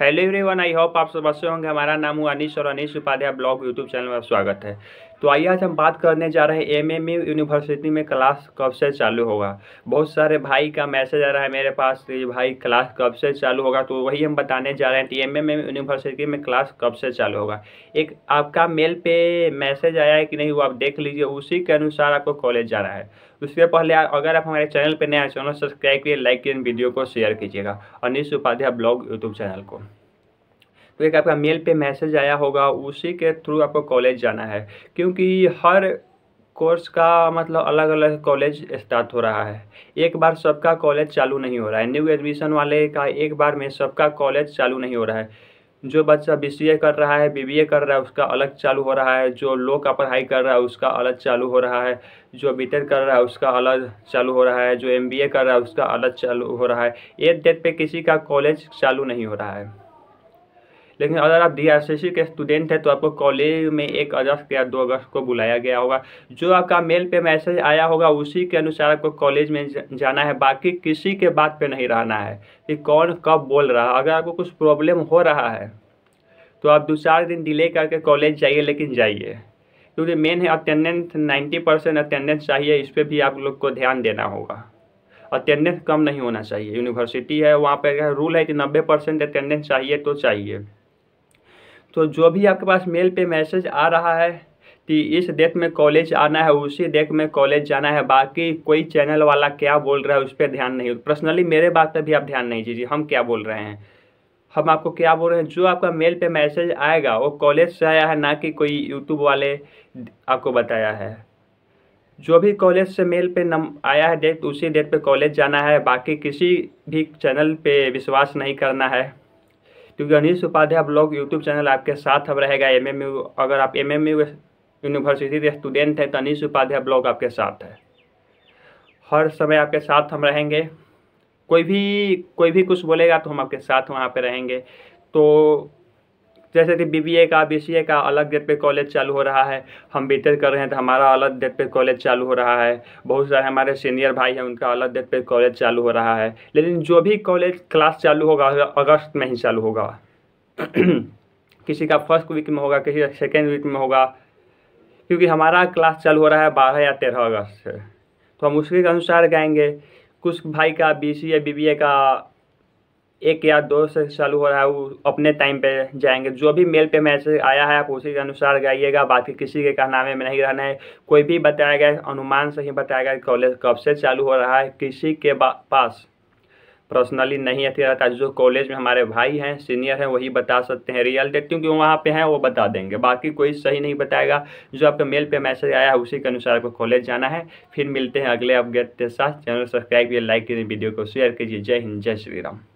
hello everyone I hope आप सब अच्छे होंगे हमारा नाम हूँ अनिश और Anish Upadhyay blog YouTube channel में स्वागत है तो आइए आज हम बात करने जा रहे हैं एमएमयू यूनिवर्सिटी में क्लास कब से चालू होगा बहुत सारे भाई का मैसेज आ रहा है मेरे पास कि भाई क्लास कब से चालू होगा तो वही हम बताने जा रहे हैं कि एम यूनिवर्सिटी में क्लास कब से चालू होगा एक आपका मेल पे मैसेज आया है कि नहीं वो आप देख लीजिए उसी के अनुसार आपको कॉलेज जाना है उसके पहले अगर आप हमारे चैनल पर नए चैनल सब्सक्राइब किए लाइक किए वीडियो को शेयर कीजिएगा Anish Upadhyay blog YouTube channel को तो एक आपका मेल पे मैसेज आया होगा उसी के थ्रू आपको कॉलेज जाना है क्योंकि हर कोर्स का मतलब अलग अलग कॉलेज स्टार्ट हो रहा है एक बार सबका कॉलेज चालू नहीं हो रहा है न्यू एडमिशन वाले का एक बार में सबका कॉलेज चालू नहीं हो रहा है जो बच्चा बी कर रहा है बी कर रहा है उसका अलग चालू हो रहा है जो लो का पढ़ाई कर रहा है उसका अलग चालू हो रहा है जो बी कर रहा है उसका अलग चालू हो रहा है जो एम कर रहा है उसका अलग चालू हो रहा है एक डेट पर किसी का कॉलेज चालू नहीं हो रहा है लेकिन अगर आप डी के स्टूडेंट हैं तो आपको कॉलेज में एक अगस्त या दो अगस्त को बुलाया गया होगा जो आपका मेल पे मैसेज आया होगा उसी के अनुसार आपको कॉलेज में जाना है बाकी किसी के बात पे नहीं रहना है कि कौन कब बोल रहा है अगर आपको कुछ प्रॉब्लम हो रहा है तो आप दो चार दिन डिले करके कॉलेज जाइए लेकिन जाइए क्योंकि मेन है अटेंडेंस नाइन्टी परसेंट अटेंडेंस चाहिए इस पर भी आप लोग को ध्यान देना होगा अटेंडेंस कम नहीं होना चाहिए यूनिवर्सिटी है वहाँ पर रूल है कि नब्बे परसेंट अटेंडेंस चाहिए तो चाहिए तो जो भी आपके पास मेल पे मैसेज आ रहा है कि इस डेट में कॉलेज आना है उसी डेट में कॉलेज जाना है बाकी कोई चैनल वाला क्या बोल रहा है उस पर ध्यान नहीं पर्सनली मेरे बात पर भी आप ध्यान नहीं दीजिए हम क्या बोल रहे हैं हम आपको क्या बोल रहे हैं जो आपका मेल पे मैसेज आएगा वो कॉलेज से आया है ना कि कोई यूट्यूब वाले आपको बताया है जो भी कॉलेज से मेल पे नम आया है डेट उसी डेट पे कॉलेज जाना है बाकी किसी भी चैनल पे विश्वास नहीं करना है क्योंकि Anish Upadhyay blog YouTube channel आपके साथ अब रहेगा एम एम यू अगर आप एम एम यू यूनिवर्सिटी के स्टूडेंट हैं तो अनिश उपाध्याय ब्लॉग आपके साथ है हर समय आपके साथ हम रहेंगे कोई भी कोई भी कुछ बोलेगा तो हम आपके साथ वहाँ पर रहेंगे तो जैसे कि बीबीए का बीसीए का अलग डेट पे कॉलेज चालू हो रहा है हम बी कर रहे हैं तो हमारा अलग डेट पे कॉलेज चालू हो रहा है बहुत सारे हमारे सीनियर भाई हैं उनका अलग डेट पे कॉलेज चालू हो रहा है लेकिन जो भी कॉलेज क्लास चालू होगा अगस्त में ही चालू होगा किसी का फर्स्ट वीक में होगा किसी का सेकेंड वीक में होगा क्योंकि हमारा क्लास चालू हो रहा है बारह या तेरह अगस्त से तो हम उसके अनुसार गाएंगे कुछ भाई का बी सी का एक या दो से चालू हो रहा है वो अपने टाइम पे जाएंगे जो भी मेल पे मैसेज आया है आप उसी के अनुसार गाइएगा बाकी किसी के कहनामे में नहीं रहना है कोई भी बताया गया अनुमान से ही बताया गया कॉलेज कब से चालू हो रहा है किसी के पास पर्सनली नहीं अति रहता जो कॉलेज में हमारे भाई हैं सीनियर हैं वही बता सकते हैं रियल डेट क्योंकि वहाँ पे हैं वो बता देंगे बाकी कोई सही नहीं बताएगा जो आपके मेल पे मैसेज आया है उसी के अनुसार आपको कॉलेज जाना है फिर मिलते हैं अगले अपडेट के साथ चैनल सब्सक्राइब या लाइक कीजिए वीडियो को शेयर कीजिए जय हिंद जय श्री राम